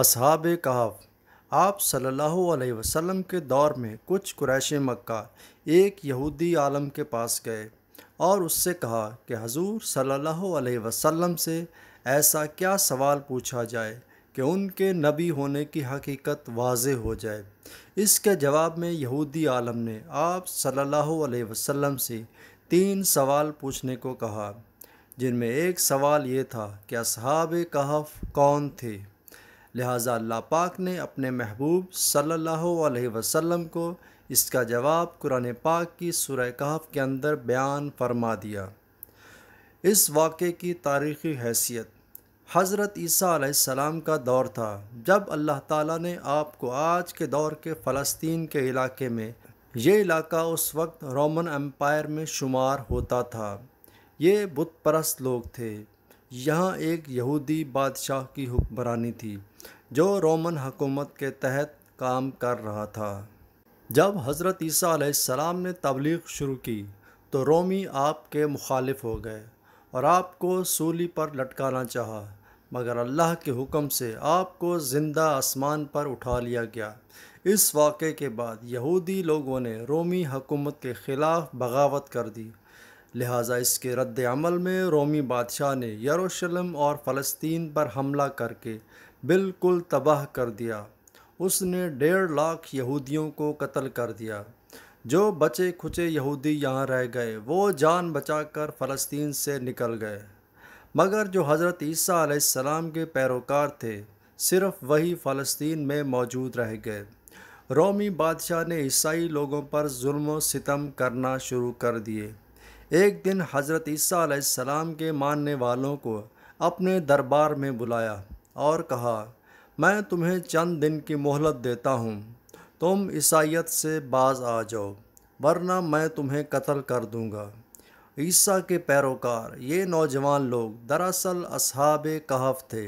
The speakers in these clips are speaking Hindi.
असहाब कहाफ़ आप सल्लल्लाहु अलैहि वसल्लम के दौर में कुछ क्रैश मक्का एक यहूदी आलम के पास गए और उससे कहा कि हजूर सल्लल्लाहु अलैहि वसल्लम से ऐसा क्या सवाल पूछा जाए कि उनके नबी होने की हकीकत वाज हो जाए इसके जवाब में यहूदी आलम ने आप सल्लल्लाहु अलैहि वसल्लम से तीन सवाल पूछने को कहा जिनमें एक सवाल ये था कि असहाब कहफ़ कौन थे लिहाजा अल्लाह पाक ने अपने महबूब सल्लल्लाहु अलैहि वसल्लम को इसका जवाब कुरान पाक की सूरह कहफ के अंदर बयान फरमा दिया इस वाक़े की तारीख़ी हैसियत हज़रत ईसा का दौर था जब अल्लाह ताला ने आपको आज के दौर के फ़लस्तीन के इलाके में ये इलाका उस वक्त रोमन एम्पायर में शुमार होता था ये बुत परस्त लोग थे यहाँ एक यहूदी बादशाह की हुक्मरानी थी जो रोमन हकूमत के तहत काम कर रहा था जब हज़रत ईसी सलाम ने तबलीग शुरू की तो रोमी आपके मुखालिफ हो गए और आपको सूली पर लटकाना चाहा मगर अल्लाह के हुक्म से आपको ज़िंदा आसमान पर उठा लिया गया इस वाक़े के बाद यहूदी लोगों ने रोमी हकूमत के ख़िलाफ़ बगावत कर दी लिहाजा इसके रद्द अमल में रोमी बादशाह ने यरूशलेम और फ़लस्तीन पर हमला करके बिल्कुल तबाह कर दिया उसने डेढ़ लाख यहूदियों को कत्ल कर दिया जो बचे खुचे यहूदी यहाँ रह गए वो जान बचाकर फ़लस्तीन से निकल गए मगर जो हज़रत ईसा के पैरोकार थे सिर्फ़ वही फ़लस्तीन में मौजूद रह गए रोमी बादशाह ने ईसाई लोगों पर जुल्म सितम करना शुरू कर दिए एक दिन हज़रत ईसा सलाम के मानने वालों को अपने दरबार में बुलाया और कहा मैं तुम्हें चंद दिन की मोहलत देता हूँ तुम ईसाइत से बाज आ जाओ वरना मैं तुम्हें कत्ल कर दूँगा ईसा के पैरोकार ये नौजवान लोग दरअसल असहाब कहफ थे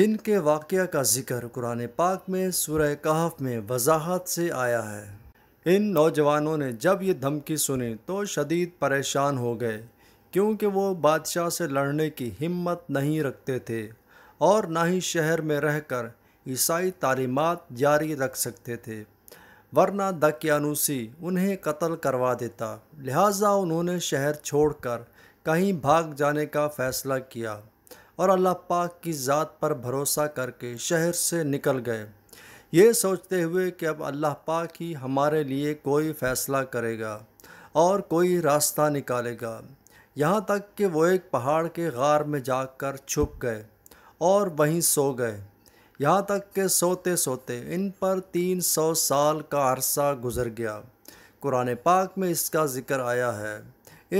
जिनके वाक़ का जिक्र कुरान पाक में सुरह कहफ में वजाहत से आया है इन नौजवानों ने जब ये धमकी सुनी तो शदीद परेशान हो गए क्योंकि वो बादशाह से लड़ने की हिम्मत नहीं रखते थे और ना ही शहर में रहकर ईसाई तालीमत जारी रख सकते थे वरना दकियानुसी उन्हें कत्ल करवा देता लिहाजा उन्होंने शहर छोड़कर कहीं भाग जाने का फ़ैसला किया और अल्लाह पाक की ज़ात पर भरोसा करके शहर से निकल गए ये सोचते हुए कि अब अल्लाह पाक ही हमारे लिए कोई फ़ैसला करेगा और कोई रास्ता निकालेगा यहाँ तक कि वो एक पहाड़ के गार में जाकर छुप गए और वहीं सो गए यहाँ तक कि सोते सोते इन पर तीन सौ साल का अरसा गुज़र गया कुरान पाक में इसका ज़िक्र आया है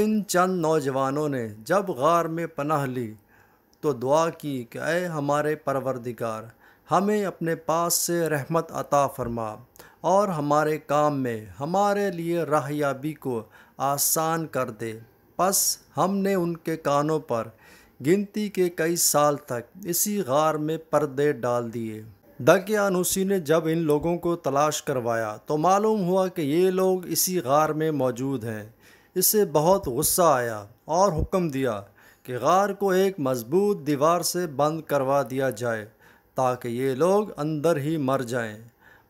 इन चंद नौजवानों ने जब गार में पनाह ली तो दुआ की कि अय हमारे परवरदिगार हमें अपने पास से रहमत अता फरमा और हमारे काम में हमारे लिए राहयाबी को आसान कर दे बस हमने उनके कानों पर गिनती के कई साल तक इसी गार में पर्दे डाल दिए दकियानुसी ने जब इन लोगों को तलाश करवाया तो मालूम हुआ कि ये लोग इसी गार में मौजूद हैं इसे बहुत गुस्सा आया और हुक्म दिया कि गार को एक मजबूत दीवार से बंद करवा दिया जाए ताकि ये लोग अंदर ही मर जाएं।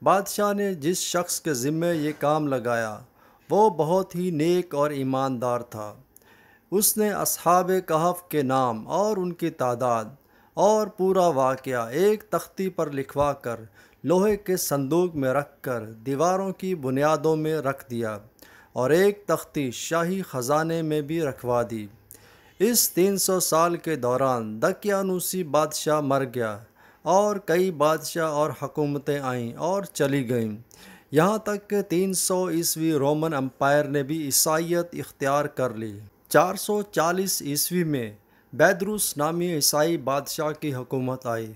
बादशाह ने जिस शख्स के ज़िम्मे ये काम लगाया वो बहुत ही नेक और ईमानदार था उसने अब कहफ़ के नाम और उनकी तादाद और पूरा वाक़ एक तख्ती पर लिखवा कर लोहे के संदूक में रख कर दीवारों की बुनियादों में रख दिया और एक तख्ती शाही ख़जाने में भी रखवा दी इस 300 साल के दौरान दकियानूसी बादशाह मर गया और कई बादशाह और हकूमतें आईं और चली गईं यहाँ तक कि 300 सौ ईस्वी रोमन अम्पायर ने भी ईसाइत इख्तियार कर ली 440 ईस्वी में बैदरूस नामी ईसाई बादशाह की हुकूमत आई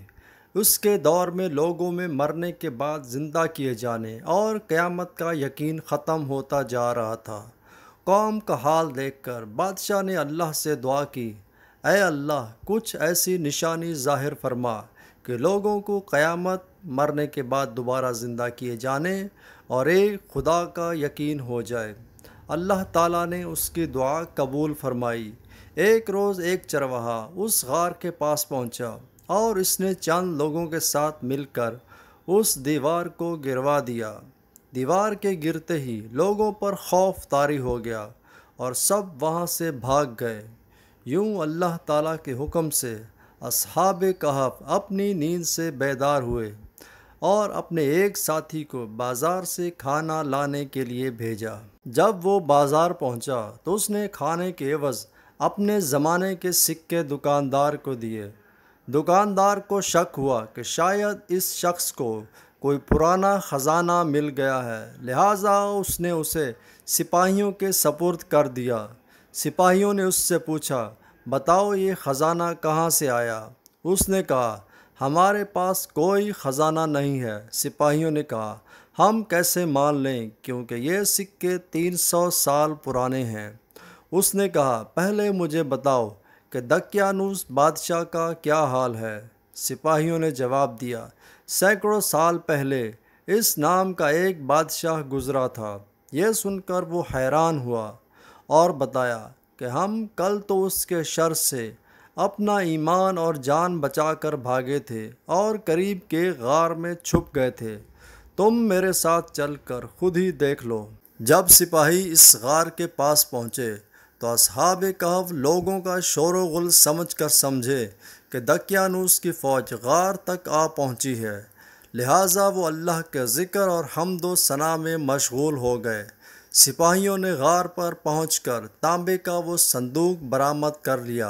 उसके दौर में लोगों में मरने के बाद ज़िंदा किए जाने और क़यामत का यकीन ख़त्म होता जा रहा था कौम का हाल देखकर बादशाह ने अल्लाह से दुआ की अल्लाह कुछ ऐसी निशानी ज़ाहिर फरमा कि लोगों को क़यामत मरने के बाद दोबारा ज़िंदा किए जाने और एक खुदा का यकीन हो जाए अल्लाह ताला ने उसकी दुआ कबूल फरमाई एक रोज़ एक चरवाहा उस गार के पास पहुंचा और इसने चंद लोगों के साथ मिलकर उस दीवार को गिरवा दिया दीवार के गिरते ही लोगों पर खौफ तारी हो गया और सब वहाँ से भाग गए यूं अल्लाह ताला के हुक्म से अब कहफ अपनी नींद से बेदार हुए और अपने एक साथी को बाज़ार से खाना लाने के लिए भेजा जब वो बाज़ार पहुंचा तो उसने खाने के एवज़ अपने ज़माने के सिक्के दुकानदार को दिए दुकानदार को शक हुआ कि शायद इस शख्स को कोई पुराना ख़जाना मिल गया है लिहाजा उसने उसे सिपाहियों के सपुर्द कर दिया सिपाहियों ने उससे पूछा बताओ ये ख़ज़ाना कहाँ से आया उसने कहा हमारे पास कोई ख़ज़ाना नहीं है सिपाहियों ने कहा हम कैसे मान लें क्योंकि ये सिक्के 300 साल पुराने हैं उसने कहा पहले मुझे बताओ कि दक्यानूस बादशाह का क्या हाल है सिपाहियों ने जवाब दिया सैकड़ों साल पहले इस नाम का एक बादशाह गुज़रा था यह सुनकर वो हैरान हुआ और बताया कि हम कल तो उसके शर से अपना ईमान और जान बचा कर भागे थे और करीब के गार में छुप गए थे तुम मेरे साथ चलकर खुद ही देख लो जब सिपाही इस गार के पास पहुँचे तो अब कहव लोगों का शोर गुल समझ कर समझे कि दकियानूस की फ़ौज गार तक आ पहुँची है लिहाजा वो अल्लाह के ज़िक्र और हमदो सना में मशगूल हो गए सिपाहियों ने गार पर पहुंचकर तांबे का वो संदूक बरामद कर लिया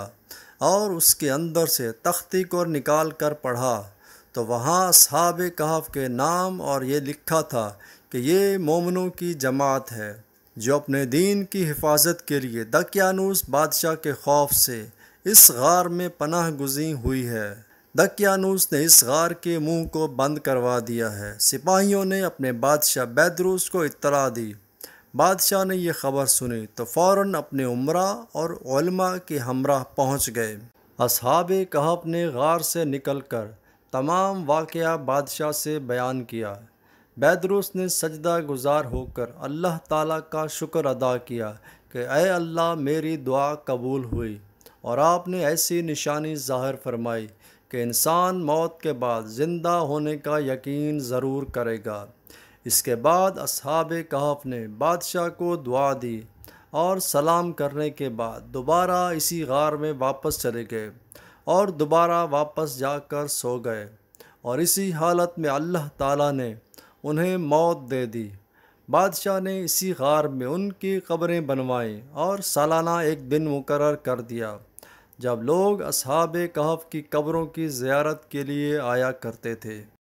और उसके अंदर से तख्ती को निकाल कर पढ़ा तो वहाँ साहब कहाफ के नाम और ये लिखा था कि ये मोमनों की जमात है जो अपने दीन की हिफाजत के लिए दकियानूस बादशाह के खौफ से इस गार में पनाह गुजी हुई है दकियानूस ने इस गार के मुंह को बंद करवा दिया है सिपाहियों ने अपने बादशाह बैदरूस को इतला दी बादशाह ने यह खबर सुनी तो फ़ौर अपने उम्रा और के हमरा पहुँच गए अब कहाप ने गार से निकल कर तमाम वाक़ बादशाह से बयान किया बैदरुस ने सजदा गुजार होकर अल्लाह ताला का शुक्र अदा किया कि अय अल्लाह मेरी दुआ कबूल हुई और आपने ऐसी निशानी ज़ाहिर फरमाई कि इंसान मौत के बाद ज़िंदा होने का यकीन ज़रूर करेगा इसके बाद अब कहफ ने बादशाह को दुआ दी और सलाम करने के बाद दोबारा इसी गार में वापस चले गए और दोबारा वापस जाकर सो गए और इसी हालत में अल्लाह ताला ने उन्हें मौत दे दी बादशाह ने इसी गार में उनकी कब्रें बनवाई और सालाना एक दिन मुकर कर दिया जब लोग अब कहफ की कब्रों की ज़्यारत के लिए आया करते थे